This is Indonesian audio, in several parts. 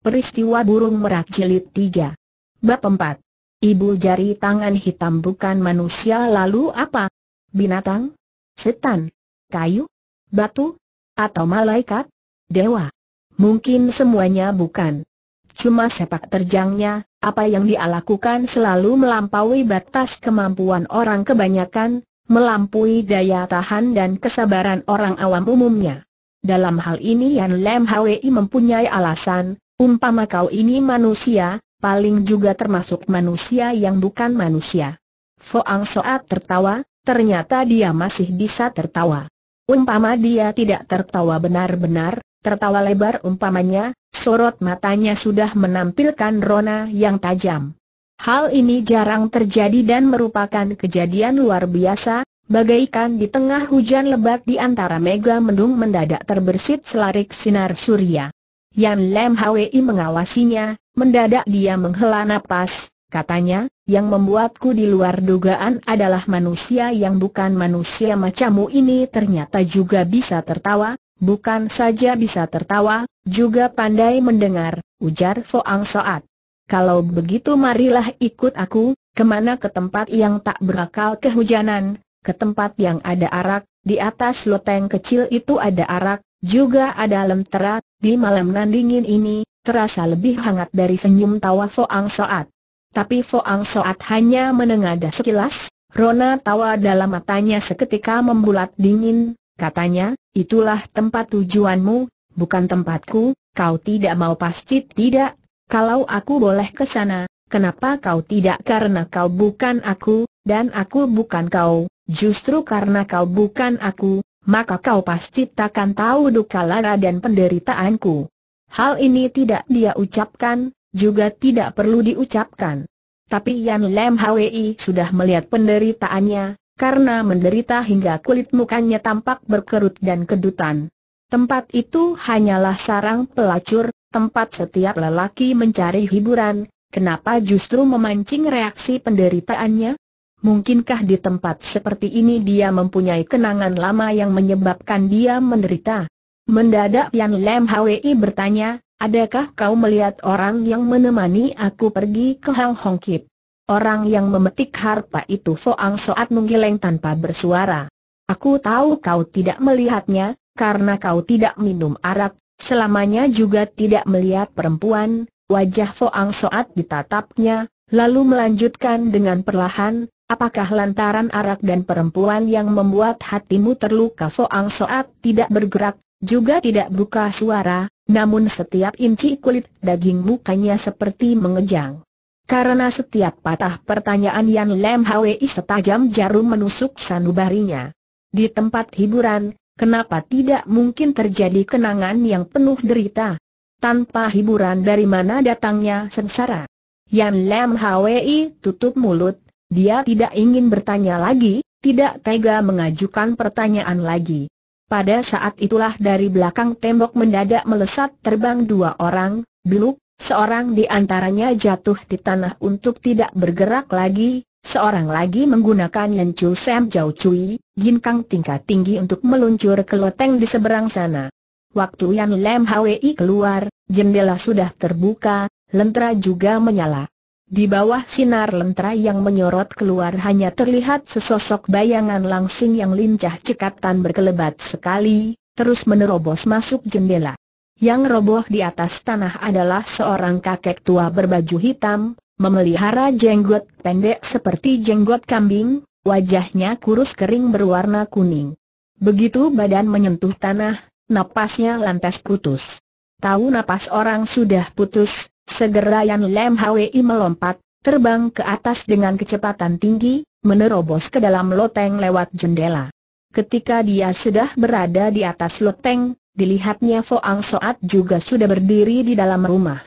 Peristiwa Burung Merak Jilid 3 Bab 4 Ibu jari tangan hitam bukan manusia lalu apa? Binatang? Setan? Kayu? Batu? Atau malaikat? Dewa? Mungkin semuanya bukan. Cuma sepak terjangnya, apa yang dia lakukan selalu melampaui batas kemampuan orang kebanyakan, melampaui daya tahan dan kesabaran orang awam umumnya. Dalam hal ini Yan Lem Hwi mempunyai alasan, Umpama kau ini manusia, paling juga termasuk manusia yang bukan manusia. Foang Soat tertawa, ternyata dia masih bisa tertawa. Umpama dia tidak tertawa benar-benar, tertawa lebar umpamanya, sorot matanya sudah menampilkan rona yang tajam. Hal ini jarang terjadi dan merupakan kejadian luar biasa, bagaikan di tengah hujan lebat di antara mega mendung mendadak terbersit selarik sinar surya. Yan Lam Hwi mengawasinya, mendadak dia menghela nafas, katanya, yang membuatku di luar dugaan adalah manusia yang bukan manusia macammu ini ternyata juga bisa tertawa, bukan saja bisa tertawa, juga pandai mendengar, ujar Foang Soat. Kalau begitu marilah ikut aku, kemana ke tempat yang tak berakal kehujanan, ke tempat yang ada arak, di atas loteng kecil itu ada arak, juga ada lentera, di malam nan dingin ini, terasa lebih hangat dari senyum tawa Foang Soat. Tapi Foang Soat hanya menengadah sekilas, Rona tawa dalam matanya seketika membulat dingin, katanya, itulah tempat tujuanmu, bukan tempatku, kau tidak mau pasti tidak, kalau aku boleh ke sana, kenapa kau tidak karena kau bukan aku, dan aku bukan kau, justru karena kau bukan aku, maka kau pasti takkan tahu duka lara dan penderitaanku. Hal ini tidak dia ucapkan, juga tidak perlu diucapkan. Tapi Yan Lem Hwi sudah melihat penderitaannya, karena menderita hingga kulit mukanya tampak berkerut dan kedutan. Tempat itu hanyalah sarang pelacur, tempat setiap lelaki mencari hiburan, kenapa justru memancing reaksi penderitaannya? Mungkinkah di tempat seperti ini dia mempunyai kenangan lama yang menyebabkan dia menderita? Mendadak Yan Lem Hwi bertanya, adakah kau melihat orang yang menemani aku pergi ke Hang Hong Kip? Orang yang memetik harpa itu Foang Soat menggeleng tanpa bersuara. Aku tahu kau tidak melihatnya, karena kau tidak minum arak, selamanya juga tidak melihat perempuan, wajah Foang Soat ditatapnya, lalu melanjutkan dengan perlahan, Apakah lantaran arak dan perempuan yang membuat hatimu terluka Foang Soat tidak bergerak, juga tidak buka suara, namun setiap inci kulit daging mukanya seperti mengejang. Karena setiap patah pertanyaan Yan Lem Hwi setajam jarum menusuk sanubarinya. Di tempat hiburan, kenapa tidak mungkin terjadi kenangan yang penuh derita? Tanpa hiburan dari mana datangnya sengsara? Yan Lem Hwi tutup mulut, dia tidak ingin bertanya lagi, tidak tega mengajukan pertanyaan lagi. Pada saat itulah dari belakang tembok mendadak melesat terbang dua orang, beluk, seorang di antaranya jatuh di tanah untuk tidak bergerak lagi, seorang lagi menggunakan lencu sem jauh cuy, ginkang tingkat tinggi untuk meluncur ke loteng di seberang sana. Waktu yang Lem Hwi keluar, jendela sudah terbuka, lentera juga menyala. Di bawah sinar lentera yang menyorot keluar hanya terlihat sesosok bayangan langsing yang lincah cekatan berkelebat sekali, terus menerobos masuk jendela. Yang roboh di atas tanah adalah seorang kakek tua berbaju hitam, memelihara jenggot pendek seperti jenggot kambing, wajahnya kurus kering berwarna kuning. Begitu badan menyentuh tanah, napasnya lantas putus. Tahu napas orang sudah putus, Segera Yan Lem Hwi melompat, terbang ke atas dengan kecepatan tinggi, menerobos ke dalam loteng lewat jendela. Ketika dia sudah berada di atas loteng, dilihatnya Foang Soat juga sudah berdiri di dalam rumah.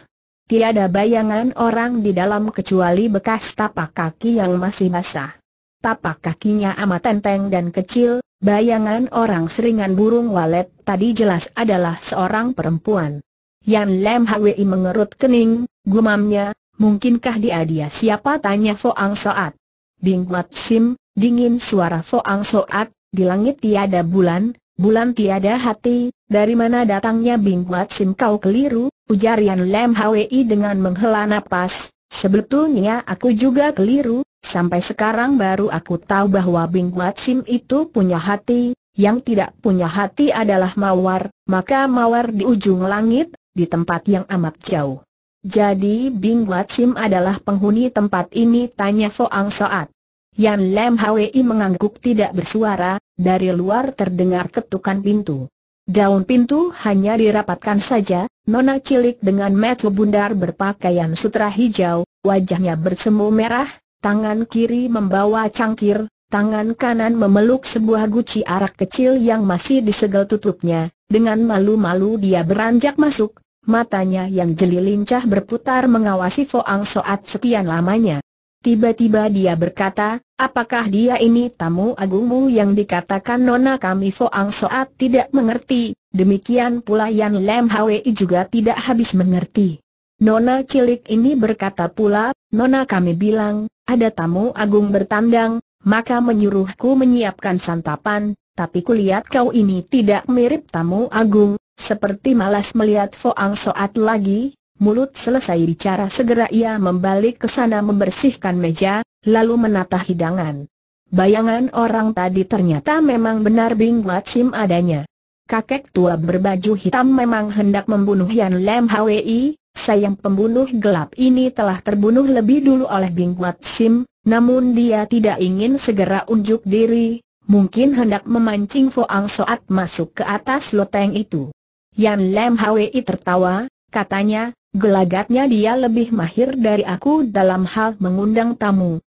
Tiada bayangan orang di dalam kecuali bekas tapak kaki yang masih basah. Tapak kakinya amat enteng dan kecil, bayangan orang seringan burung walet tadi jelas adalah seorang perempuan. Yan Lam Hwi mengerut kening, gumamnya, mungkinkah dia dia siapa tanya Foang Soat. Bing Wat Sim, dingin suara Foang Soat, di langit tiada bulan, bulan tiada hati, dari mana datangnya Bing Wat Sim kau keliru, ujar Yan Lam Hwi dengan menghela napas, sebetulnya aku juga keliru, sampai sekarang baru aku tahu bahwa Bing Wat Sim itu punya hati, yang tidak punya hati adalah Mawar, maka Mawar di ujung langit di tempat yang amat jauh. Jadi Bing Wat Sim adalah penghuni tempat ini tanya Foang Soat. Yan Lem Hwi mengangguk tidak bersuara, dari luar terdengar ketukan pintu. Daun pintu hanya dirapatkan saja, nona cilik dengan metu bundar berpakaian sutra hijau, wajahnya bersemu merah, tangan kiri membawa cangkir, tangan kanan memeluk sebuah guci arak kecil yang masih disegel tutupnya, dengan malu-malu dia beranjak masuk, matanya yang jeli lincah berputar mengawasi Foang Soat sekian lamanya. Tiba-tiba dia berkata, apakah dia ini tamu agungmu yang dikatakan Nona kami Foang Soat tidak mengerti, demikian pula Yan Lem Hwi juga tidak habis mengerti. Nona cilik ini berkata pula, Nona kami bilang, ada tamu agung bertandang, maka menyuruhku menyiapkan santapan, tapi kulihat kau ini tidak mirip tamu agung, seperti malas melihat Foang Soat lagi, mulut selesai bicara segera ia membalik ke sana membersihkan meja, lalu menata hidangan. Bayangan orang tadi ternyata memang benar Bing Wat Sim adanya. Kakek tua berbaju hitam memang hendak membunuh Yan Lam Hwi, sayang pembunuh gelap ini telah terbunuh lebih dulu oleh Bing Wat Sim, namun dia tidak ingin segera unjuk diri, mungkin hendak memancing Ang Soat masuk ke atas loteng itu. Yan Lem Hwi tertawa, katanya, gelagatnya dia lebih mahir dari aku dalam hal mengundang tamu.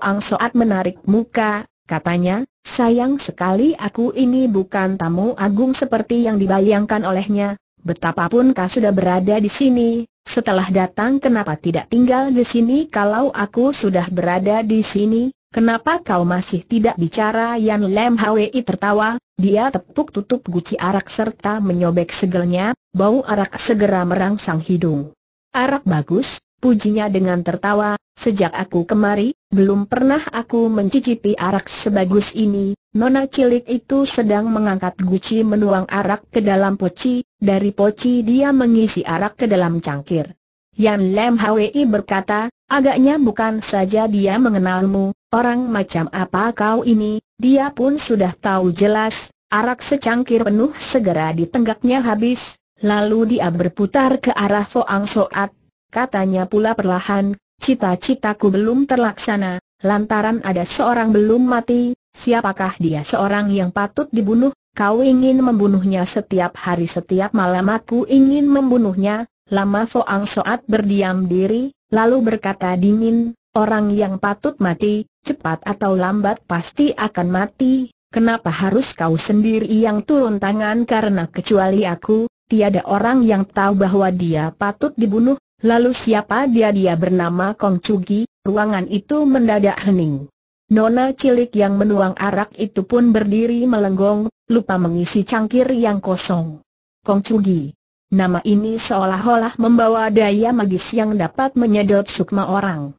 Ang Soat menarik muka, katanya, sayang sekali aku ini bukan tamu agung seperti yang dibayangkan olehnya, betapapun kau sudah berada di sini, setelah datang kenapa tidak tinggal di sini kalau aku sudah berada di sini? Kenapa kau masih tidak bicara Yan Lem Hwi tertawa, dia tepuk tutup guci arak serta menyobek segelnya, bau arak segera merangsang hidung. Arak bagus, pujinya dengan tertawa, sejak aku kemari, belum pernah aku mencicipi arak sebagus ini, nona cilik itu sedang mengangkat guci menuang arak ke dalam poci, dari poci dia mengisi arak ke dalam cangkir. Yan Lem Hwi berkata, agaknya bukan saja dia mengenalmu, Orang macam apa kau ini? Dia pun sudah tahu jelas, arak secangkir penuh segera ditenggaknya habis, lalu dia berputar ke arah Foang Soat. Katanya pula perlahan, cita-citaku belum terlaksana, lantaran ada seorang belum mati, siapakah dia seorang yang patut dibunuh? Kau ingin membunuhnya setiap hari setiap malam aku ingin membunuhnya, Lama Foang Soat berdiam diri, lalu berkata dingin, Orang yang patut mati, cepat atau lambat pasti akan mati, kenapa harus kau sendiri yang turun tangan karena kecuali aku, tiada orang yang tahu bahwa dia patut dibunuh, lalu siapa dia dia bernama Kong Chugi, ruangan itu mendadak hening. Nona cilik yang menuang arak itu pun berdiri melenggong, lupa mengisi cangkir yang kosong. Kong Chugi. Nama ini seolah-olah membawa daya magis yang dapat menyedot sukma orang.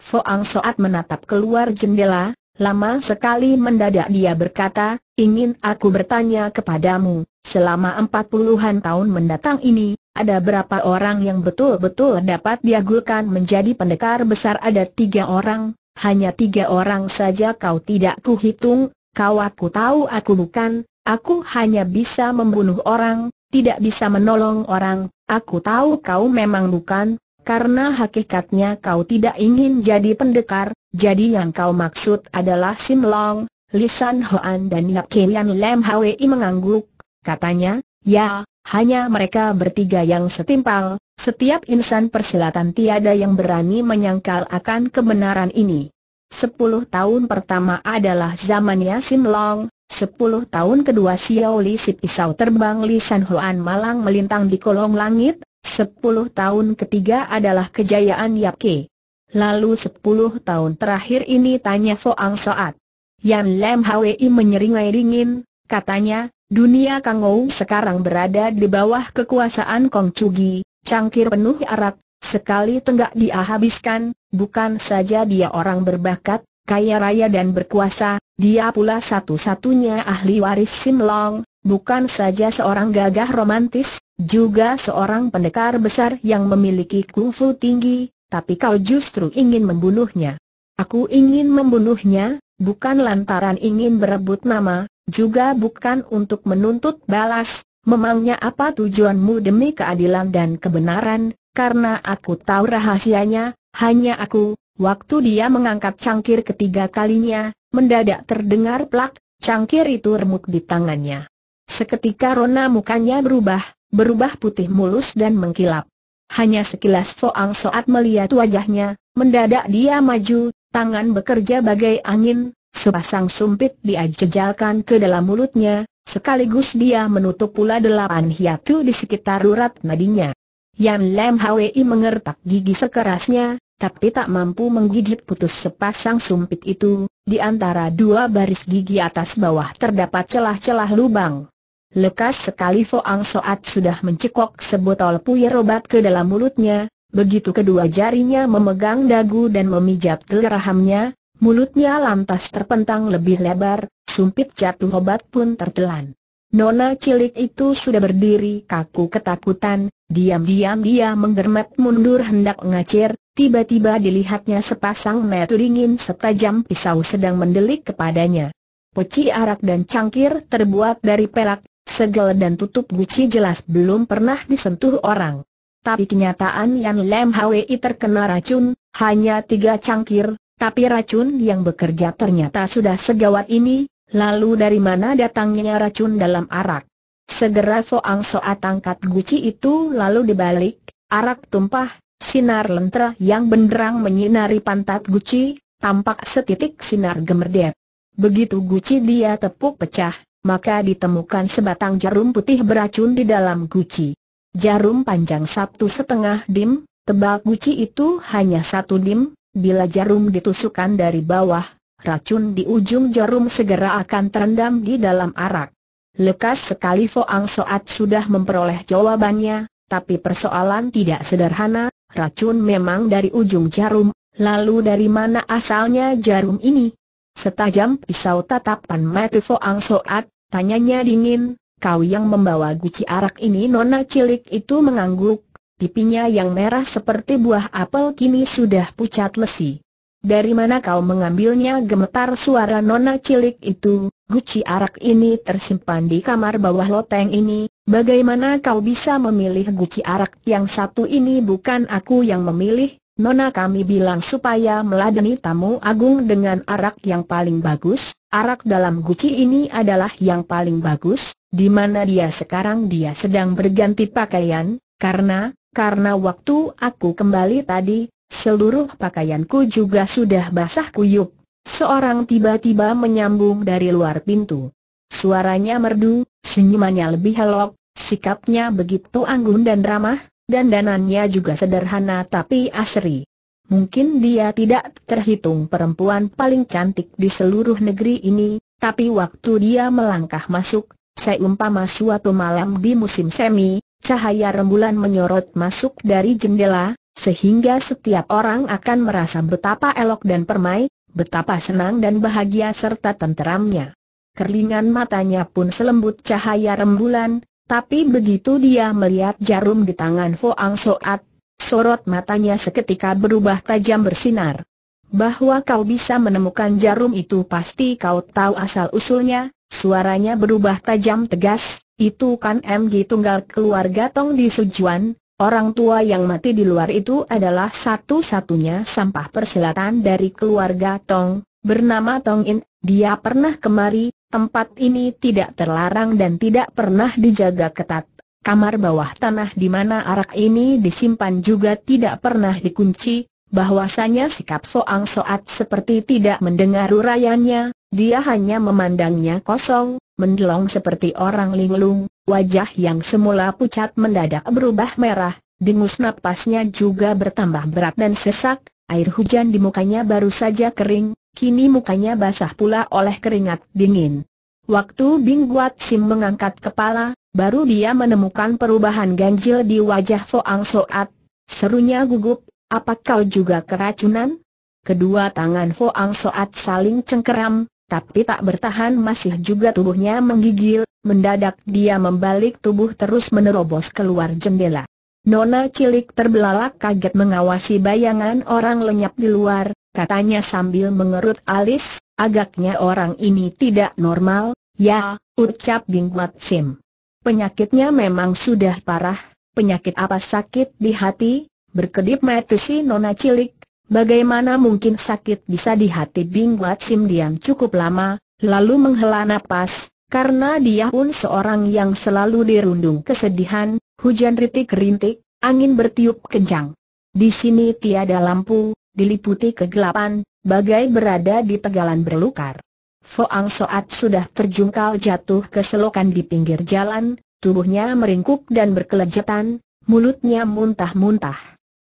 Foang Soat menatap keluar jendela, lama sekali mendadak dia berkata, ingin aku bertanya kepadamu, selama empat puluhan tahun mendatang ini, ada berapa orang yang betul-betul dapat diagulkan menjadi pendekar besar ada tiga orang, hanya tiga orang saja kau tidak kuhitung, kau aku tahu aku bukan, aku hanya bisa membunuh orang, tidak bisa menolong orang, aku tahu kau memang bukan, karena hakikatnya kau tidak ingin jadi pendekar, jadi yang kau maksud adalah Sim Long, Lisan Hoan dan Yap Kian Lam Hwi mengangguk, katanya, ya, hanya mereka bertiga yang setimpal, setiap insan persilatan tiada yang berani menyangkal akan kebenaran ini. Sepuluh tahun pertama adalah zamannya Sim Long, sepuluh tahun kedua Xiao Li si pisau terbang Lisan Hoan malang melintang di kolong langit, Sepuluh tahun ketiga adalah kejayaan Yap Ke. Lalu sepuluh tahun terakhir ini tanya Foang Soat. Yan Lam Hwi menyeringai dingin, katanya, dunia Kang Kangou sekarang berada di bawah kekuasaan Kong Chugi, cangkir penuh arak, sekali tenggak dia habiskan, bukan saja dia orang berbakat, kaya raya dan berkuasa, dia pula satu-satunya ahli waris Sim Long. bukan saja seorang gagah romantis, juga seorang pendekar besar yang memiliki kungfu tinggi, tapi kau justru ingin membunuhnya. Aku ingin membunuhnya, bukan lantaran ingin berebut nama, juga bukan untuk menuntut balas, memangnya apa tujuanmu demi keadilan dan kebenaran, karena aku tahu rahasianya, hanya aku, waktu dia mengangkat cangkir ketiga kalinya, mendadak terdengar plak, cangkir itu remuk di tangannya. Seketika rona mukanya berubah, berubah putih mulus dan mengkilap. Hanya sekilas Foang Soat melihat wajahnya, mendadak dia maju, tangan bekerja bagai angin, sepasang sumpit dia jejalkan ke dalam mulutnya, sekaligus dia menutup pula delapan hiatu di sekitar urat nadinya. Yan Lam Hwi mengertak gigi sekerasnya, tapi tak mampu menggigit putus sepasang sumpit itu, di antara dua baris gigi atas bawah terdapat celah-celah lubang. Lekas sekali Foang Soat sudah mencekok sebotol puyer obat ke dalam mulutnya, begitu kedua jarinya memegang dagu dan memijat gelerahamnya, mulutnya lantas terpentang lebih lebar, sumpit jatuh obat pun tertelan. Nona cilik itu sudah berdiri kaku ketakutan, diam-diam dia menggermet mundur hendak ngacir, tiba-tiba dilihatnya sepasang mata dingin setajam pisau sedang mendelik kepadanya. Poci arak dan cangkir terbuat dari pelak segel dan tutup guci jelas belum pernah disentuh orang. Tapi kenyataan yang Lem Hwi terkena racun, hanya tiga cangkir, tapi racun yang bekerja ternyata sudah segawat ini, lalu dari mana datangnya racun dalam arak? Segera Foang Soat angkat guci itu lalu dibalik, arak tumpah, sinar lentera yang benderang menyinari pantat guci, tampak setitik sinar gemerdek. Begitu guci dia tepuk pecah, maka ditemukan sebatang jarum putih beracun di dalam guci. Jarum panjang satu setengah dim, tebal guci itu hanya satu dim, bila jarum ditusukan dari bawah, racun di ujung jarum segera akan terendam di dalam arak. Lekas sekali Foang Soat sudah memperoleh jawabannya, tapi persoalan tidak sederhana, racun memang dari ujung jarum, lalu dari mana asalnya jarum ini? Setajam pisau tatapan mati Foang Soat, Tanyanya dingin, kau yang membawa guci arak ini nona cilik itu mengangguk, pipinya yang merah seperti buah apel kini sudah pucat lesi. Dari mana kau mengambilnya gemetar suara nona cilik itu, guci arak ini tersimpan di kamar bawah loteng ini, bagaimana kau bisa memilih guci arak yang satu ini bukan aku yang memilih, nona kami bilang supaya meladeni tamu agung dengan arak yang paling bagus, Arak dalam guci ini adalah yang paling bagus, di mana dia sekarang dia sedang berganti pakaian, karena, karena waktu aku kembali tadi, seluruh pakaianku juga sudah basah kuyup. Seorang tiba-tiba menyambung dari luar pintu. Suaranya merdu, senyumannya lebih helok, sikapnya begitu anggun dan ramah, dan danannya juga sederhana tapi asri. Mungkin dia tidak terhitung perempuan paling cantik di seluruh negeri ini, tapi waktu dia melangkah masuk, seumpama suatu malam di musim semi, cahaya rembulan menyorot masuk dari jendela, sehingga setiap orang akan merasa betapa elok dan permai, betapa senang dan bahagia serta tenteramnya. Kerlingan matanya pun selembut cahaya rembulan, tapi begitu dia melihat jarum di tangan Foang Soat, Sorot matanya seketika berubah tajam bersinar. Bahwa kau bisa menemukan jarum itu pasti kau tahu asal-usulnya, suaranya berubah tajam tegas, itu kan MG tunggal keluarga Tong di Sujuan, Orang tua yang mati di luar itu adalah satu-satunya sampah persilatan dari keluarga Tong, bernama Tong In. Dia pernah kemari, tempat ini tidak terlarang dan tidak pernah dijaga ketat. Kamar bawah tanah di mana arak ini disimpan juga tidak pernah dikunci, bahwasanya sikap Soang Soat seperti tidak mendengar urayannya, dia hanya memandangnya kosong, mendelong seperti orang linglung, wajah yang semula pucat mendadak berubah merah, dengus napasnya juga bertambah berat dan sesak, air hujan di mukanya baru saja kering, kini mukanya basah pula oleh keringat dingin. Waktu Bing Guat Sim mengangkat kepala, Baru dia menemukan perubahan ganjil di wajah Foang Soat. Serunya gugup, apa kau juga keracunan? Kedua tangan Foang Soat saling cengkeram, tapi tak bertahan masih juga tubuhnya menggigil, mendadak dia membalik tubuh terus menerobos keluar jendela. Nona cilik terbelalak kaget mengawasi bayangan orang lenyap di luar, katanya sambil mengerut alis, agaknya orang ini tidak normal, ya, ucap Wat Sim. Penyakitnya memang sudah parah, penyakit apa sakit di hati, berkedip mati si nona cilik, bagaimana mungkin sakit bisa di hati Wat Sim diam cukup lama, lalu menghela napas, karena dia pun seorang yang selalu dirundung kesedihan, hujan rintik-rintik, angin bertiup kencang. Di sini tiada lampu, diliputi kegelapan, bagai berada di tegalan berlukar. Foang Soat sudah terjungkal jatuh ke selokan di pinggir jalan, tubuhnya meringkuk dan berkelejatan, mulutnya muntah-muntah.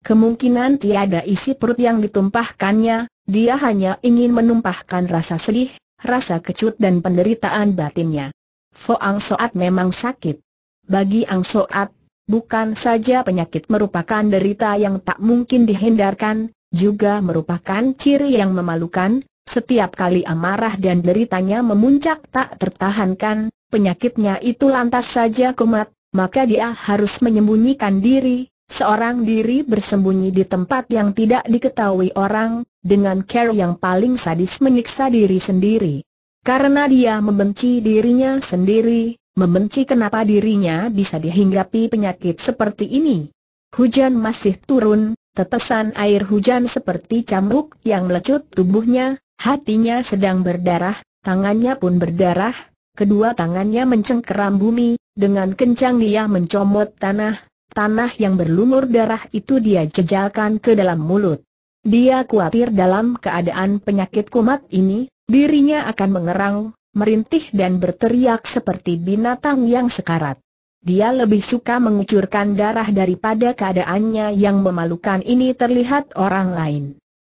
Kemungkinan tiada isi perut yang ditumpahkannya, dia hanya ingin menumpahkan rasa sedih, rasa kecut dan penderitaan batinnya. Foang Soat memang sakit. Bagi Ang Soat, bukan saja penyakit merupakan derita yang tak mungkin dihindarkan, juga merupakan ciri yang memalukan, setiap kali amarah dan deritanya memuncak tak tertahankan, penyakitnya itu lantas saja kumat, maka dia harus menyembunyikan diri, seorang diri bersembunyi di tempat yang tidak diketahui orang, dengan care yang paling sadis menyiksa diri sendiri. Karena dia membenci dirinya sendiri, membenci kenapa dirinya bisa dihinggapi penyakit seperti ini. Hujan masih turun, Tetesan air hujan seperti cambuk yang melecut tubuhnya, Hatinya sedang berdarah, tangannya pun berdarah, kedua tangannya mencengkeram bumi, dengan kencang dia mencomot tanah, tanah yang berlumur darah itu dia jejalkan ke dalam mulut. Dia khawatir dalam keadaan penyakit kumat ini, dirinya akan mengerang, merintih dan berteriak seperti binatang yang sekarat. Dia lebih suka mengucurkan darah daripada keadaannya yang memalukan ini terlihat orang lain.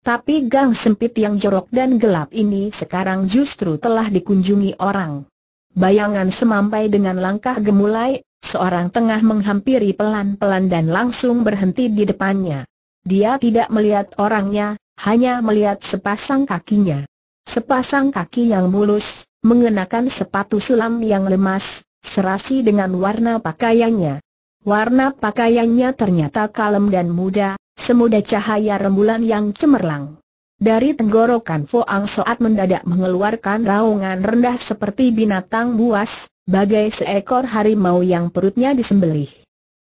Tapi gang sempit yang jorok dan gelap ini sekarang justru telah dikunjungi orang. Bayangan semampai dengan langkah gemulai, seorang tengah menghampiri pelan-pelan dan langsung berhenti di depannya. Dia tidak melihat orangnya, hanya melihat sepasang kakinya. Sepasang kaki yang mulus, mengenakan sepatu sulam yang lemas, serasi dengan warna pakaiannya. Warna pakaiannya ternyata kalem dan muda, semudah cahaya rembulan yang cemerlang. Dari tenggorokan Foang Soat mendadak mengeluarkan raungan rendah seperti binatang buas, bagai seekor harimau yang perutnya disembelih.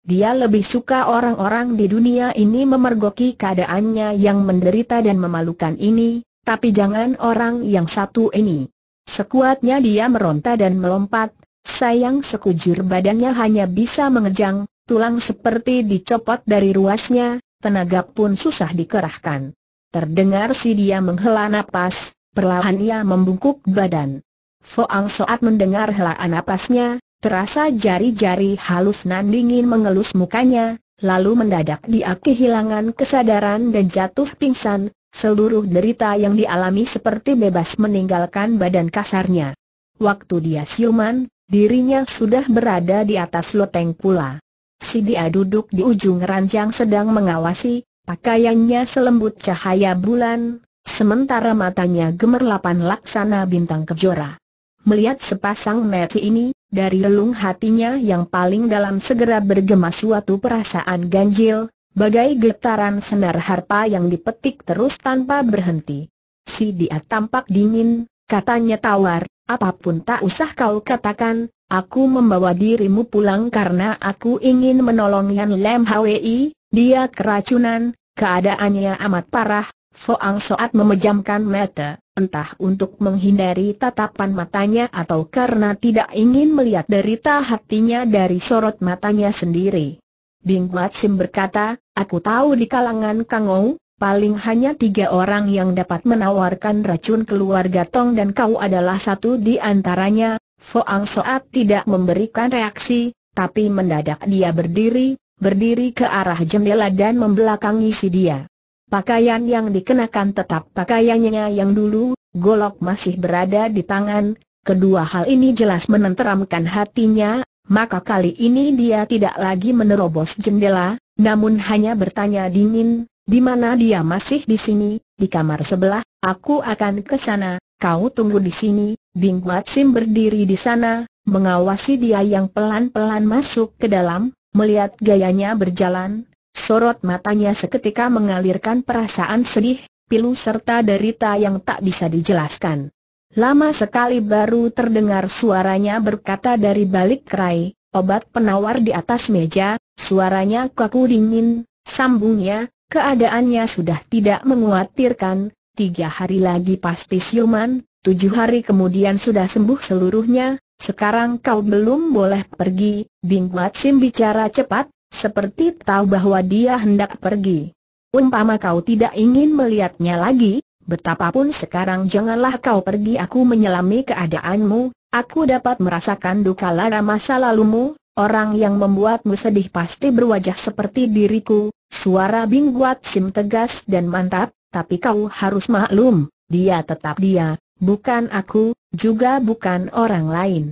Dia lebih suka orang-orang di dunia ini memergoki keadaannya yang menderita dan memalukan ini, tapi jangan orang yang satu ini. Sekuatnya dia meronta dan melompat, sayang sekujur badannya hanya bisa mengejang, tulang seperti dicopot dari ruasnya, tenaga pun susah dikerahkan. Terdengar si dia menghela napas, perlahan ia membungkuk badan. Foang saat mendengar helaan napasnya, terasa jari-jari halus nan dingin mengelus mukanya, lalu mendadak dia kehilangan kesadaran dan jatuh pingsan, seluruh derita yang dialami seperti bebas meninggalkan badan kasarnya. Waktu dia siuman, dirinya sudah berada di atas loteng pula. Si dia duduk di ujung ranjang sedang mengawasi, pakaiannya selembut cahaya bulan, sementara matanya gemerlapan laksana bintang kejora. Melihat sepasang mati ini, dari relung hatinya yang paling dalam segera bergema suatu perasaan ganjil, bagai getaran senar harpa yang dipetik terus tanpa berhenti. Si dia tampak dingin, katanya tawar, apapun tak usah kau katakan, Aku membawa dirimu pulang karena aku ingin menolong Yan Lam Hwi, dia keracunan, keadaannya amat parah, Foang Soat memejamkan mata, entah untuk menghindari tatapan matanya atau karena tidak ingin melihat derita hatinya dari sorot matanya sendiri. Bing Wat Sim berkata, aku tahu di kalangan Kangou, paling hanya tiga orang yang dapat menawarkan racun keluarga Tong dan kau adalah satu di antaranya, Foang Soat tidak memberikan reaksi, tapi mendadak dia berdiri, berdiri ke arah jendela dan membelakangi si dia. Pakaian yang dikenakan tetap pakaiannya yang dulu, golok masih berada di tangan, kedua hal ini jelas menenteramkan hatinya, maka kali ini dia tidak lagi menerobos jendela, namun hanya bertanya dingin, di mana dia masih di sini, di kamar sebelah, aku akan ke sana, kau tunggu di sini, Bing Sim berdiri di sana, mengawasi dia yang pelan-pelan masuk ke dalam, melihat gayanya berjalan, sorot matanya seketika mengalirkan perasaan sedih, pilu serta derita yang tak bisa dijelaskan. Lama sekali baru terdengar suaranya berkata dari balik kerai, obat penawar di atas meja, suaranya kaku dingin, sambungnya, keadaannya sudah tidak menguatirkan, tiga hari lagi pasti siuman, tujuh hari kemudian sudah sembuh seluruhnya, sekarang kau belum boleh pergi, Bing Wat Sim bicara cepat, seperti tahu bahwa dia hendak pergi. Umpama kau tidak ingin melihatnya lagi, betapapun sekarang janganlah kau pergi aku menyelami keadaanmu, aku dapat merasakan duka lara masa lalumu, orang yang membuatmu sedih pasti berwajah seperti diriku, suara Bing Wat Sim tegas dan mantap, tapi kau harus maklum, dia tetap dia, bukan aku, juga bukan orang lain.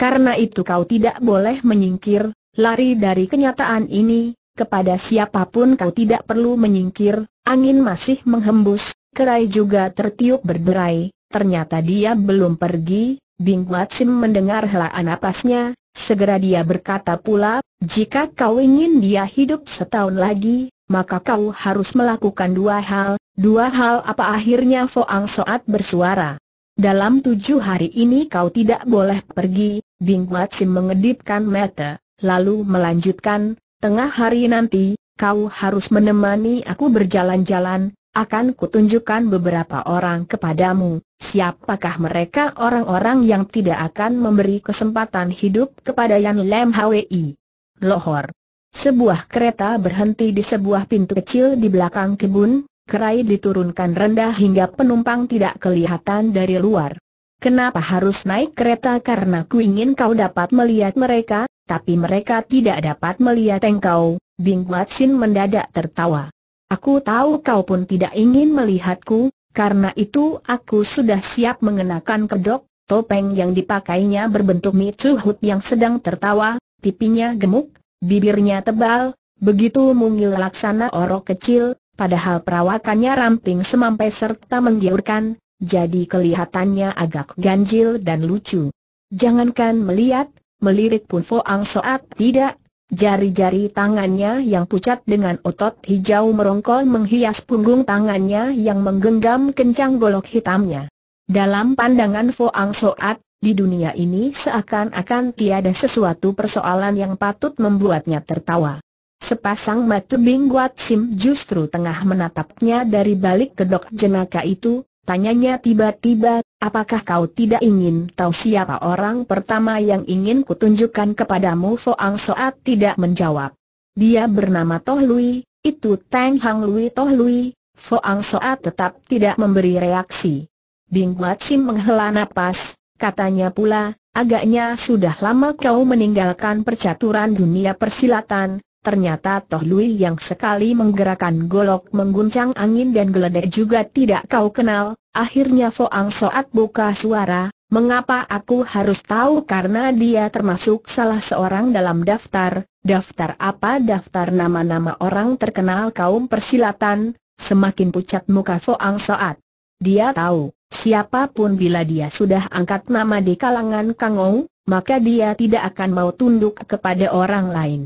Karena itu kau tidak boleh menyingkir, lari dari kenyataan ini, kepada siapapun kau tidak perlu menyingkir, angin masih menghembus, kerai juga tertiup berderai, ternyata dia belum pergi, Bing Huat mendengar helaan napasnya, segera dia berkata pula, jika kau ingin dia hidup setahun lagi, maka kau harus melakukan dua hal, dua hal apa akhirnya Foang Soat bersuara. Dalam tujuh hari ini kau tidak boleh pergi, Bing Watsi mengedipkan mata, lalu melanjutkan, tengah hari nanti, kau harus menemani aku berjalan-jalan, akan kutunjukkan beberapa orang kepadamu, siapakah mereka orang-orang yang tidak akan memberi kesempatan hidup kepada Yan Lem Hwi. Lohor. Sebuah kereta berhenti di sebuah pintu kecil di belakang kebun, kerai diturunkan rendah hingga penumpang tidak kelihatan dari luar. Kenapa harus naik kereta karena ku ingin kau dapat melihat mereka, tapi mereka tidak dapat melihat engkau, Bing Watsin mendadak tertawa. Aku tahu kau pun tidak ingin melihatku, karena itu aku sudah siap mengenakan kedok, topeng yang dipakainya berbentuk micuhut yang sedang tertawa, pipinya gemuk, bibirnya tebal, begitu mungil laksana orok kecil, Padahal perawakannya ramping semampai serta menggiurkan, jadi kelihatannya agak ganjil dan lucu. Jangankan melihat, melirik pun Foang Soat tidak. Jari-jari tangannya yang pucat dengan otot hijau merongkol menghias punggung tangannya yang menggenggam kencang golok hitamnya. Dalam pandangan Foang Soat, di dunia ini seakan-akan tiada sesuatu persoalan yang patut membuatnya tertawa. Sepasang mata Guat Sim justru tengah menatapnya dari balik kedok jenaka itu, tanyanya tiba-tiba, apakah kau tidak ingin tahu siapa orang pertama yang ingin kutunjukkan kepadamu Foang Soat tidak menjawab. Dia bernama Toh Lui, itu Tang Hang Lui Toh Lui, Foang Soat tetap tidak memberi reaksi. Bing Guat Sim menghela nafas, katanya pula, agaknya sudah lama kau meninggalkan percaturan dunia persilatan, Ternyata Toh Lui yang sekali menggerakkan golok mengguncang angin dan geledek juga tidak kau kenal. Akhirnya Foang Soat buka suara, mengapa aku harus tahu karena dia termasuk salah seorang dalam daftar. Daftar apa daftar nama-nama orang terkenal kaum persilatan, semakin pucat muka Foang Soat. Dia tahu, siapapun bila dia sudah angkat nama di kalangan Kangou, maka dia tidak akan mau tunduk kepada orang lain.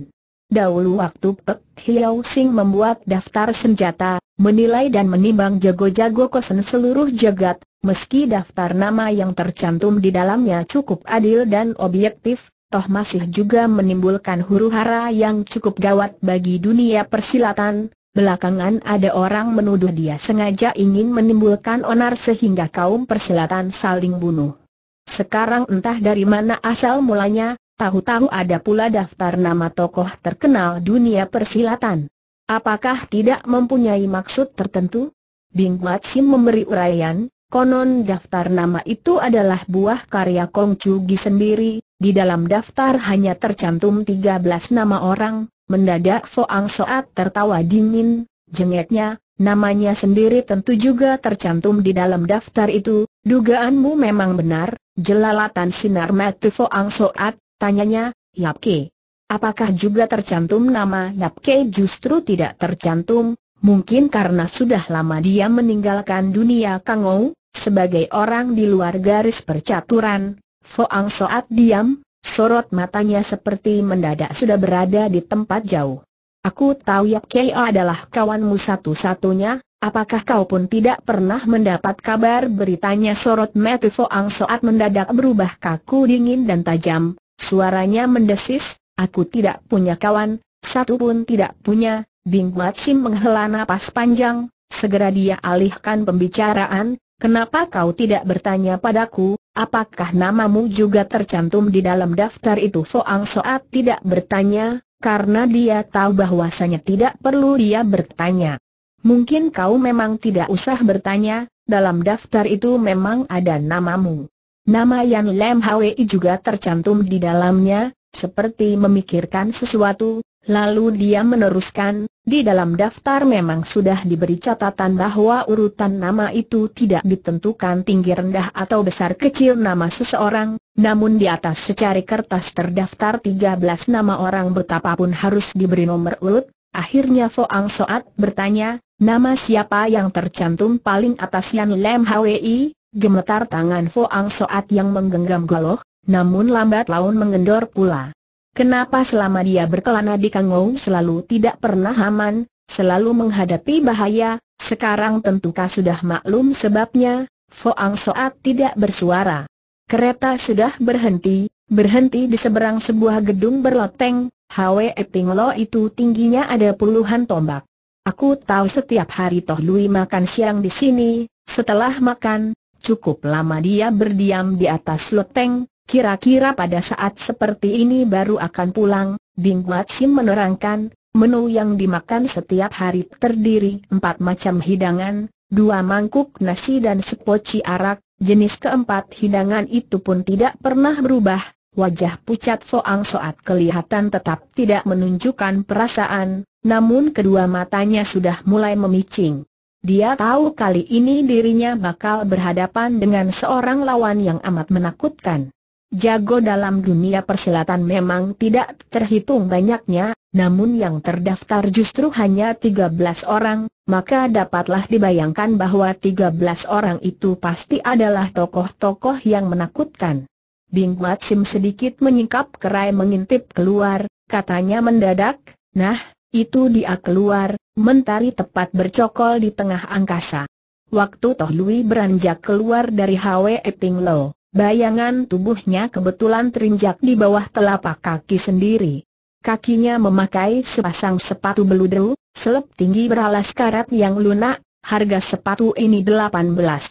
Dahulu waktu Pek Hiau Sing membuat daftar senjata, menilai dan menimbang jago-jago kosen seluruh jagat, meski daftar nama yang tercantum di dalamnya cukup adil dan objektif, toh masih juga menimbulkan huru-hara yang cukup gawat bagi dunia persilatan. Belakangan ada orang menuduh dia sengaja ingin menimbulkan onar sehingga kaum persilatan saling bunuh. Sekarang entah dari mana asal mulanya, Tahu-tahu ada pula daftar nama tokoh terkenal dunia persilatan. Apakah tidak mempunyai maksud tertentu? Bing Matsim memberi uraian, konon daftar nama itu adalah buah karya Kong Chu Gi sendiri, di dalam daftar hanya tercantum 13 nama orang, mendadak Foang Soat tertawa dingin, jengeknya, namanya sendiri tentu juga tercantum di dalam daftar itu, dugaanmu memang benar, jelalatan sinar mati Foang Soat, Tanyanya, Yapke. Apakah juga tercantum nama Yapke justru tidak tercantum, mungkin karena sudah lama dia meninggalkan dunia Kangou, sebagai orang di luar garis percaturan. Foang Soat diam, sorot matanya seperti mendadak sudah berada di tempat jauh. Aku tahu Yapke adalah kawanmu satu-satunya, apakah kau pun tidak pernah mendapat kabar beritanya sorot mata Foang Soat mendadak berubah kaku dingin dan tajam, Suaranya mendesis, aku tidak punya kawan, satu pun tidak punya, Bing Wat Sim menghela napas panjang, segera dia alihkan pembicaraan, kenapa kau tidak bertanya padaku, apakah namamu juga tercantum di dalam daftar itu Foang Soat tidak bertanya, karena dia tahu bahwasanya tidak perlu dia bertanya. Mungkin kau memang tidak usah bertanya, dalam daftar itu memang ada namamu. Nama Yan Lam Hwei juga tercantum di dalamnya, seperti memikirkan sesuatu, lalu dia meneruskan, di dalam daftar memang sudah diberi catatan bahwa urutan nama itu tidak ditentukan tinggi rendah atau besar kecil nama seseorang, namun di atas secari kertas terdaftar 13 nama orang betapapun harus diberi nomor urut, akhirnya Foang Soat bertanya, nama siapa yang tercantum paling atas Yan Lam Hwi? Gemetar tangan Foang Soat yang menggenggam golok, namun lambat laun mengendor pula. Kenapa selama dia berkelana di Kangou selalu tidak pernah aman, selalu menghadapi bahaya, sekarang tentukah sudah maklum sebabnya, Foang Soat tidak bersuara. Kereta sudah berhenti, berhenti di seberang sebuah gedung berloteng, Hwe Eting Lo itu tingginya ada puluhan tombak. Aku tahu setiap hari Toh Lui makan siang di sini, setelah makan, Cukup lama dia berdiam di atas loteng, kira-kira pada saat seperti ini baru akan pulang, Bing Guat menerangkan, menu yang dimakan setiap hari terdiri empat macam hidangan, dua mangkuk nasi dan sepoci arak, jenis keempat hidangan itu pun tidak pernah berubah, wajah pucat Soang Soat kelihatan tetap tidak menunjukkan perasaan, namun kedua matanya sudah mulai memicing. Dia tahu kali ini dirinya bakal berhadapan dengan seorang lawan yang amat menakutkan. Jago dalam dunia persilatan memang tidak terhitung banyaknya, namun yang terdaftar justru hanya 13 orang, maka dapatlah dibayangkan bahwa 13 orang itu pasti adalah tokoh-tokoh yang menakutkan. Bing Matsim Sim sedikit menyingkap kerai mengintip keluar, katanya mendadak, nah, itu dia keluar, mentari tepat bercokol di tengah angkasa. Waktu Toh Lui beranjak keluar dari Hwe Ping Lo, bayangan tubuhnya kebetulan terinjak di bawah telapak kaki sendiri. Kakinya memakai sepasang sepatu beludru, selep tinggi beralas karat yang lunak, harga sepatu ini 18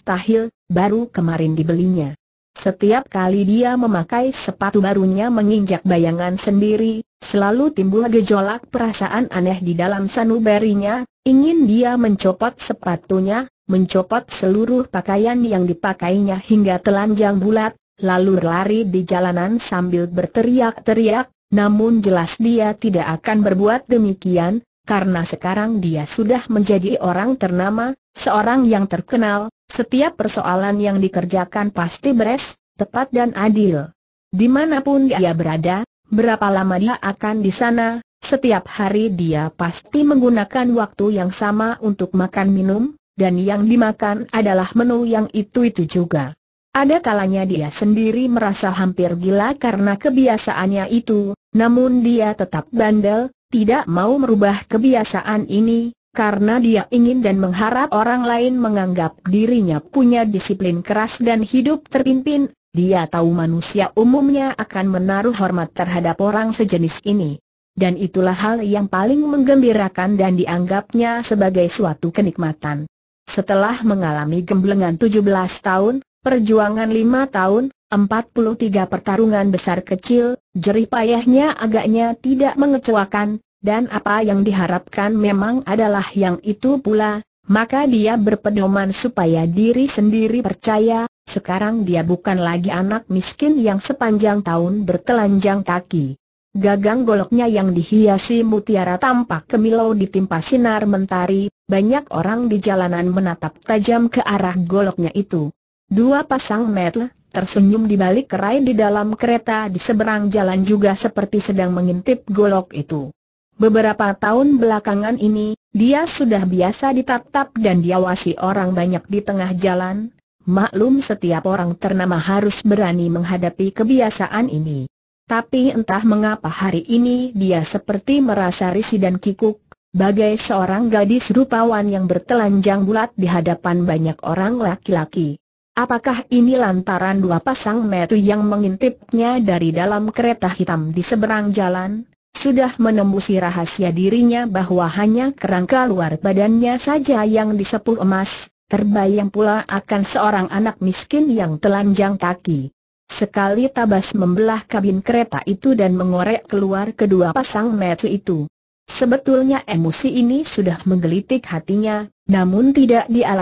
tahil, baru kemarin dibelinya. Setiap kali dia memakai sepatu barunya menginjak bayangan sendiri, Selalu timbul gejolak perasaan aneh di dalam sanubarinya, ingin dia mencopot sepatunya, mencopot seluruh pakaian yang dipakainya hingga telanjang bulat, lalu lari di jalanan sambil berteriak-teriak, namun jelas dia tidak akan berbuat demikian, karena sekarang dia sudah menjadi orang ternama, seorang yang terkenal, setiap persoalan yang dikerjakan pasti beres, tepat dan adil. Dimanapun dia berada, Berapa lama dia akan di sana? Setiap hari dia pasti menggunakan waktu yang sama untuk makan minum, dan yang dimakan adalah menu yang itu-itu juga. Ada kalanya dia sendiri merasa hampir gila karena kebiasaannya itu, namun dia tetap bandel, tidak mau merubah kebiasaan ini, karena dia ingin dan mengharap orang lain menganggap dirinya punya disiplin keras dan hidup terpimpin, dia tahu manusia umumnya akan menaruh hormat terhadap orang sejenis ini. Dan itulah hal yang paling menggembirakan dan dianggapnya sebagai suatu kenikmatan. Setelah mengalami gemblengan 17 tahun, perjuangan 5 tahun, 43 pertarungan besar kecil, jerih payahnya agaknya tidak mengecewakan, dan apa yang diharapkan memang adalah yang itu pula, maka dia berpedoman supaya diri sendiri percaya, sekarang dia bukan lagi anak miskin yang sepanjang tahun bertelanjang kaki. Gagang goloknya yang dihiasi mutiara tampak kemilau ditimpa sinar mentari, banyak orang di jalanan menatap tajam ke arah goloknya itu. Dua pasang mata tersenyum di balik kerai di dalam kereta di seberang jalan juga seperti sedang mengintip golok itu. Beberapa tahun belakangan ini, dia sudah biasa ditatap dan diawasi orang banyak di tengah jalan, Maklum setiap orang ternama harus berani menghadapi kebiasaan ini. Tapi entah mengapa hari ini dia seperti merasa risih dan kikuk, bagai seorang gadis rupawan yang bertelanjang bulat di hadapan banyak orang laki-laki. Apakah ini lantaran dua pasang metu yang mengintipnya dari dalam kereta hitam di seberang jalan? Sudah menembusi rahasia dirinya bahwa hanya kerangka luar badannya saja yang disepuh emas, Terbayang pula akan seorang anak miskin yang telanjang kaki. Sekali tabas membelah kabin kereta itu dan mengorek keluar kedua pasang mata itu. Sebetulnya emosi ini sudah menggelitik hatinya, namun tidak dia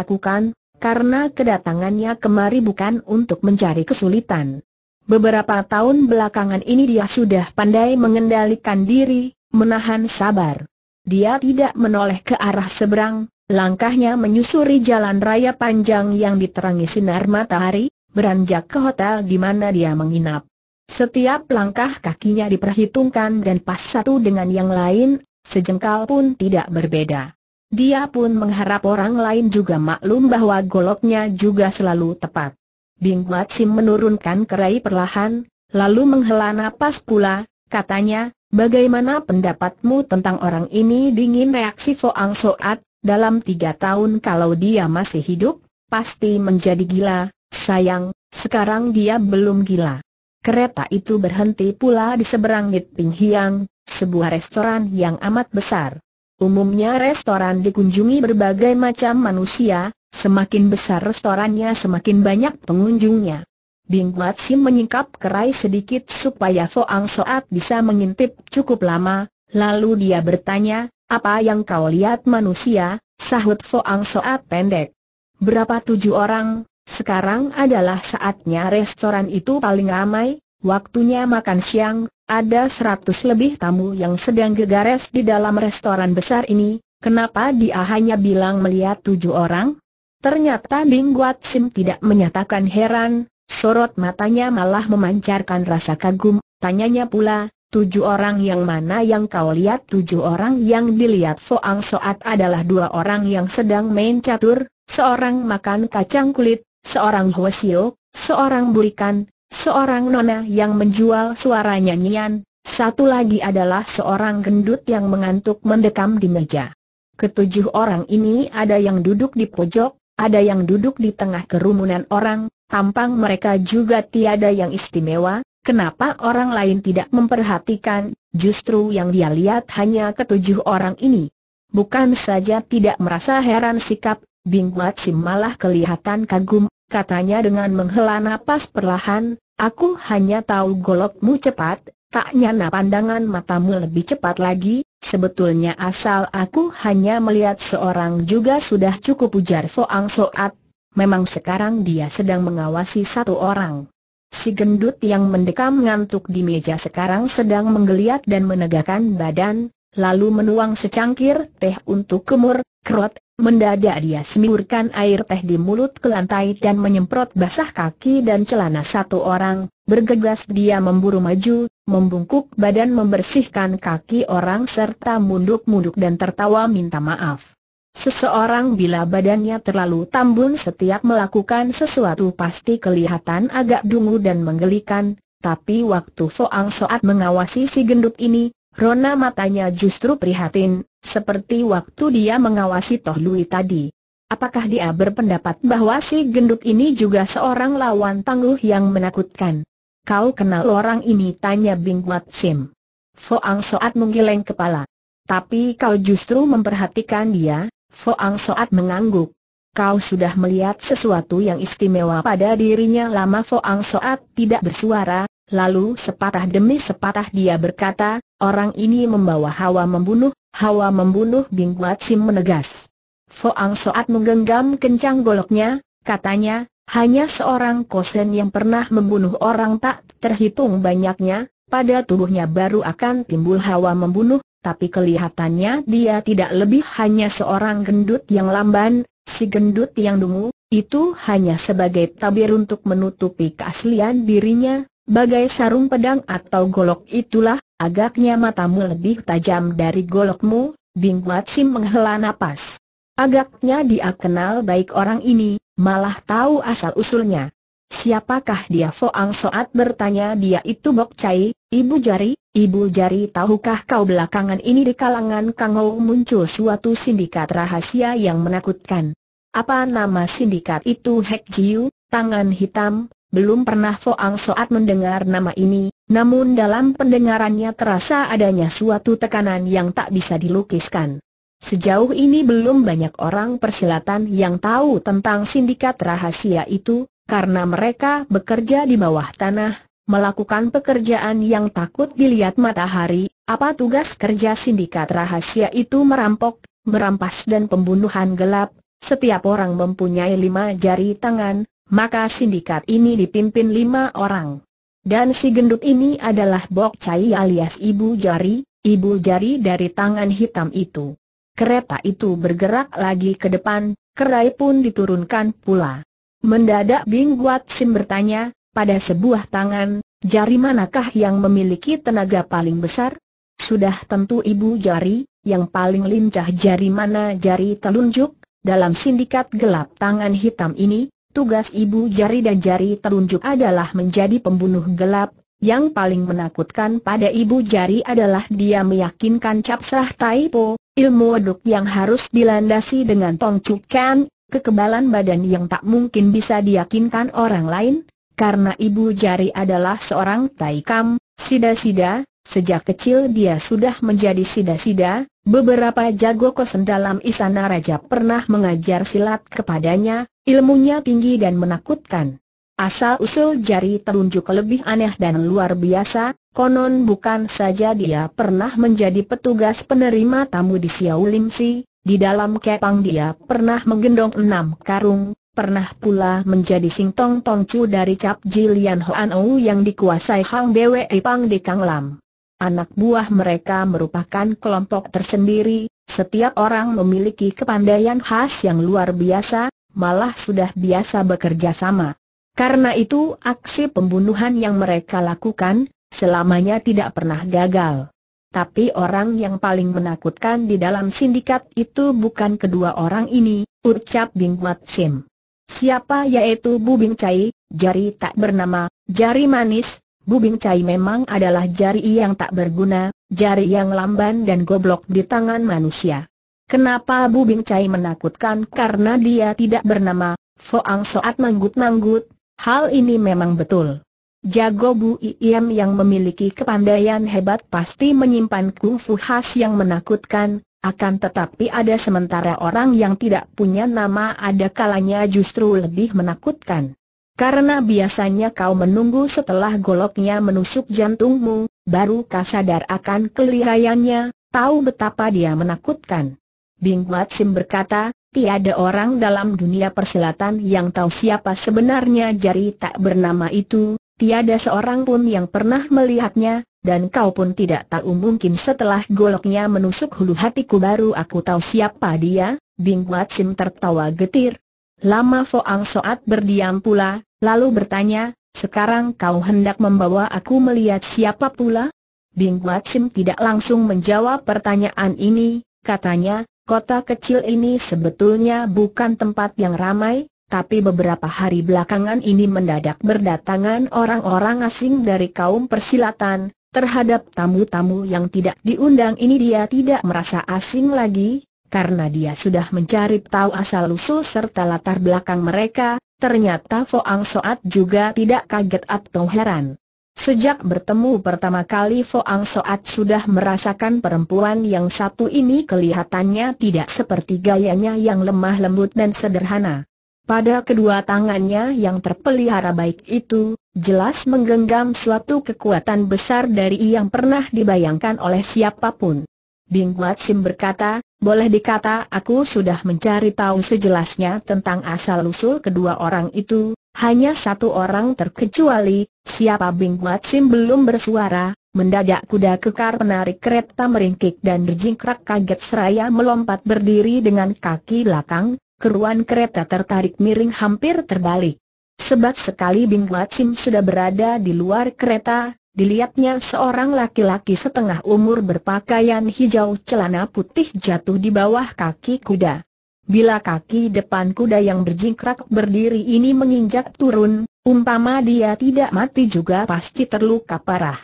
karena kedatangannya kemari bukan untuk mencari kesulitan. Beberapa tahun belakangan ini dia sudah pandai mengendalikan diri, menahan sabar. Dia tidak menoleh ke arah seberang, Langkahnya menyusuri jalan raya panjang yang diterangi sinar matahari, beranjak ke hotel di mana dia menginap. Setiap langkah kakinya diperhitungkan dan pas satu dengan yang lain, sejengkal pun tidak berbeda. Dia pun mengharap orang lain juga maklum bahwa goloknya juga selalu tepat. Bing Mat Sim menurunkan kerai perlahan, lalu menghela napas pula, katanya, Bagaimana pendapatmu tentang orang ini dingin reaksi Foang Soat, dalam tiga tahun kalau dia masih hidup, pasti menjadi gila, sayang, sekarang dia belum gila. Kereta itu berhenti pula di seberang Nitping Hiang, sebuah restoran yang amat besar. Umumnya restoran dikunjungi berbagai macam manusia, semakin besar restorannya semakin banyak pengunjungnya. Bing Wat Sim menyingkap kerai sedikit supaya Foang Soat bisa mengintip cukup lama, lalu dia bertanya, apa yang kau lihat manusia, sahut Foang Soat pendek. Berapa tujuh orang, sekarang adalah saatnya restoran itu paling ramai, waktunya makan siang, ada seratus lebih tamu yang sedang gegares di dalam restoran besar ini, kenapa dia hanya bilang melihat tujuh orang? Ternyata Bing Guat Sim tidak menyatakan heran, sorot matanya malah memancarkan rasa kagum, tanyanya pula, Tujuh orang yang mana yang kau lihat tujuh orang yang dilihat Soang Soat adalah dua orang yang sedang main catur, seorang makan kacang kulit, seorang Hwasio, seorang burikan, seorang nona yang menjual suara nyanyian, satu lagi adalah seorang gendut yang mengantuk mendekam di meja. Ketujuh orang ini ada yang duduk di pojok, ada yang duduk di tengah kerumunan orang, tampang mereka juga tiada yang istimewa, Kenapa orang lain tidak memperhatikan, justru yang dia lihat hanya ketujuh orang ini. Bukan saja tidak merasa heran sikap, Bing Wat Sim malah kelihatan kagum, katanya dengan menghela napas perlahan, aku hanya tahu golokmu cepat, tak nyana pandangan matamu lebih cepat lagi, sebetulnya asal aku hanya melihat seorang juga sudah cukup ujar Foang Soat, memang sekarang dia sedang mengawasi satu orang. Si gendut yang mendekam ngantuk di meja sekarang sedang menggeliat dan menegakkan badan, lalu menuang secangkir teh untuk kumur, kerot, mendadak dia semurkan air teh di mulut ke lantai dan menyemprot basah kaki dan celana satu orang, bergegas dia memburu maju, membungkuk badan membersihkan kaki orang serta munduk-munduk dan tertawa minta maaf. Seseorang bila badannya terlalu tambun setiap melakukan sesuatu pasti kelihatan agak dungu dan menggelikan, tapi waktu Foang Soat mengawasi si gendut ini, Rona matanya justru prihatin, seperti waktu dia mengawasi Toh Lui tadi. Apakah dia berpendapat bahwa si gendut ini juga seorang lawan tangguh yang menakutkan? Kau kenal orang ini? Tanya Bing Wat Sim. Foang Soat menggeleng kepala. Tapi kau justru memperhatikan dia, Foang Soat mengangguk. Kau sudah melihat sesuatu yang istimewa pada dirinya lama Foang Soat tidak bersuara, lalu sepatah demi sepatah dia berkata, orang ini membawa hawa membunuh, hawa membunuh Bing Wat Sim menegas. Foang Soat menggenggam kencang goloknya, katanya, hanya seorang kosen yang pernah membunuh orang tak terhitung banyaknya, pada tubuhnya baru akan timbul hawa membunuh, tapi kelihatannya dia tidak lebih hanya seorang gendut yang lamban, si gendut yang dungu, itu hanya sebagai tabir untuk menutupi keaslian dirinya, bagai sarung pedang atau golok itulah, agaknya matamu lebih tajam dari golokmu, Bing Buat Sim menghela napas. Agaknya dia kenal baik orang ini, malah tahu asal-usulnya. Siapakah dia Foang Soat bertanya dia itu Bok Chai, Ibu Jari, Ibu jari tahukah kau belakangan ini di kalangan Kang muncul suatu sindikat rahasia yang menakutkan. Apa nama sindikat itu Hek Jiu, tangan hitam, belum pernah Foang Soat mendengar nama ini, namun dalam pendengarannya terasa adanya suatu tekanan yang tak bisa dilukiskan. Sejauh ini belum banyak orang persilatan yang tahu tentang sindikat rahasia itu, karena mereka bekerja di bawah tanah, melakukan pekerjaan yang takut dilihat matahari, apa tugas kerja sindikat rahasia itu merampok, merampas dan pembunuhan gelap, setiap orang mempunyai lima jari tangan, maka sindikat ini dipimpin lima orang. Dan si gendut ini adalah Bok cai alias Ibu Jari, Ibu Jari dari tangan hitam itu. Kereta itu bergerak lagi ke depan, kerai pun diturunkan pula. Mendadak Bing Guat Sim bertanya, pada sebuah tangan, jari manakah yang memiliki tenaga paling besar? Sudah tentu ibu jari, yang paling lincah jari mana jari telunjuk, dalam sindikat gelap tangan hitam ini, tugas ibu jari dan jari telunjuk adalah menjadi pembunuh gelap, yang paling menakutkan pada ibu jari adalah dia meyakinkan capsah taipo, ilmu aduk yang harus dilandasi dengan tongcukan, kekebalan badan yang tak mungkin bisa diyakinkan orang lain, karena ibu jari adalah seorang taikam, sida-sida, sejak kecil dia sudah menjadi sida-sida, beberapa jago kosen dalam istana raja pernah mengajar silat kepadanya, ilmunya tinggi dan menakutkan. Asal-usul jari terunjuk lebih aneh dan luar biasa, konon bukan saja dia pernah menjadi petugas penerima tamu di Xiao Limsi, di dalam kepang dia pernah menggendong enam karung, Pernah pula menjadi singtong tongcu dari cap Jilian Hoan Ou yang dikuasai Hang Bwe Pang di Kang Lam. Anak buah mereka merupakan kelompok tersendiri, setiap orang memiliki kepandaian khas yang luar biasa, malah sudah biasa bekerja sama. Karena itu aksi pembunuhan yang mereka lakukan, selamanya tidak pernah gagal. Tapi orang yang paling menakutkan di dalam sindikat itu bukan kedua orang ini, ucap Bing Mat Sim. Siapa yaitu Bubing Cai, jari tak bernama, jari manis, Bubing Cai memang adalah jari yang tak berguna, jari yang lamban dan goblok di tangan manusia. Kenapa Bubing Cai menakutkan karena dia tidak bernama, Foang Soat manggut-manggut, hal ini memang betul. Jago Bu Iem yang memiliki kepandaian hebat pasti menyimpan kungfu khas yang menakutkan, akan tetapi ada sementara orang yang tidak punya nama ada kalanya justru lebih menakutkan. Karena biasanya kau menunggu setelah goloknya menusuk jantungmu, baru kau sadar akan kelihayannya, tahu betapa dia menakutkan. Bing Wat Sim berkata, tiada orang dalam dunia persilatan yang tahu siapa sebenarnya jari tak bernama itu, Tiada seorang pun yang pernah melihatnya, dan kau pun tidak tahu mungkin setelah goloknya menusuk hulu hatiku baru aku tahu siapa dia, Bing Wat Sim tertawa getir. Lama Foang Soat berdiam pula, lalu bertanya, sekarang kau hendak membawa aku melihat siapa pula? Bing Wat Sim tidak langsung menjawab pertanyaan ini, katanya, kota kecil ini sebetulnya bukan tempat yang ramai, tapi beberapa hari belakangan ini mendadak berdatangan orang-orang asing dari kaum persilatan, terhadap tamu-tamu yang tidak diundang ini dia tidak merasa asing lagi, karena dia sudah mencari tahu asal-usul serta latar belakang mereka, ternyata Foang Soat juga tidak kaget atau heran. Sejak bertemu pertama kali Foang Soat sudah merasakan perempuan yang satu ini kelihatannya tidak seperti gayanya yang lemah lembut dan sederhana. Pada kedua tangannya yang terpelihara baik itu, jelas menggenggam suatu kekuatan besar dari yang pernah dibayangkan oleh siapapun. Bing Wat Sim berkata, boleh dikata aku sudah mencari tahu sejelasnya tentang asal-usul kedua orang itu, hanya satu orang terkecuali, siapa Bing Wat Sim belum bersuara, mendadak kuda kekar menarik kereta meringkik dan berjingkrak kaget seraya melompat berdiri dengan kaki belakang, keruan kereta tertarik miring hampir terbalik. Sebab sekali Bing Sim sudah berada di luar kereta, dilihatnya seorang laki-laki setengah umur berpakaian hijau celana putih jatuh di bawah kaki kuda. Bila kaki depan kuda yang berjingkrak berdiri ini menginjak turun, umpama dia tidak mati juga pasti terluka parah.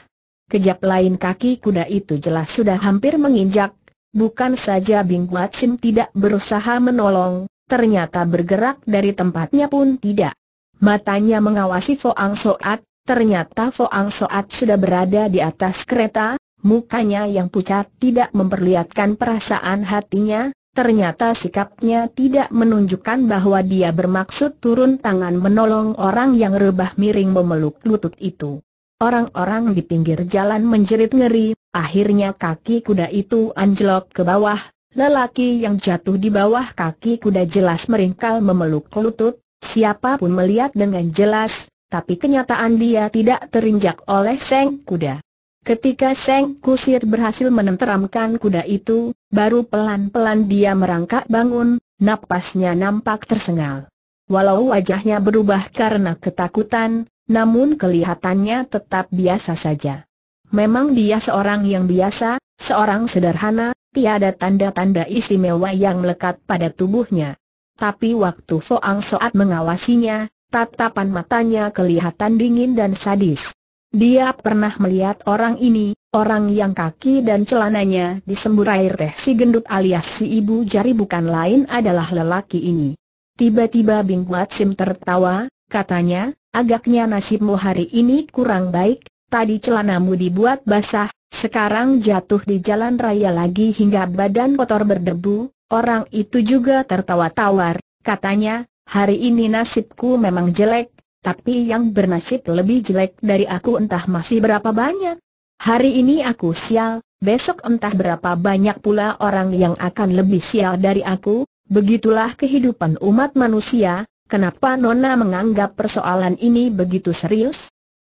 Kejap lain kaki kuda itu jelas sudah hampir menginjak, bukan saja Bing Sim tidak berusaha menolong, ternyata bergerak dari tempatnya pun tidak. Matanya mengawasi Foang Soat, ternyata Foang Soat sudah berada di atas kereta, mukanya yang pucat tidak memperlihatkan perasaan hatinya, ternyata sikapnya tidak menunjukkan bahwa dia bermaksud turun tangan menolong orang yang rebah miring memeluk lutut itu. Orang-orang di pinggir jalan menjerit ngeri, akhirnya kaki kuda itu anjlok ke bawah, Lelaki yang jatuh di bawah kaki kuda jelas meringkal memeluk lutut, siapapun melihat dengan jelas, tapi kenyataan dia tidak terinjak oleh seng kuda. Ketika Seng Kusir berhasil menenteramkan kuda itu, baru pelan-pelan dia merangkak bangun, napasnya nampak tersengal. Walau wajahnya berubah karena ketakutan, namun kelihatannya tetap biasa saja. Memang dia seorang yang biasa, seorang sederhana, tiada tanda-tanda istimewa yang melekat pada tubuhnya. Tapi waktu Foang Soat mengawasinya, tatapan matanya kelihatan dingin dan sadis. Dia pernah melihat orang ini, orang yang kaki dan celananya disembur air teh si gendut alias si ibu jari bukan lain adalah lelaki ini. Tiba-tiba Bing Wat Sim tertawa, katanya, agaknya nasibmu hari ini kurang baik, tadi celanamu dibuat basah, sekarang jatuh di jalan raya lagi hingga badan kotor berdebu, orang itu juga tertawa tawar, katanya, hari ini nasibku memang jelek, tapi yang bernasib lebih jelek dari aku entah masih berapa banyak. Hari ini aku sial, besok entah berapa banyak pula orang yang akan lebih sial dari aku, begitulah kehidupan umat manusia, kenapa Nona menganggap persoalan ini begitu serius?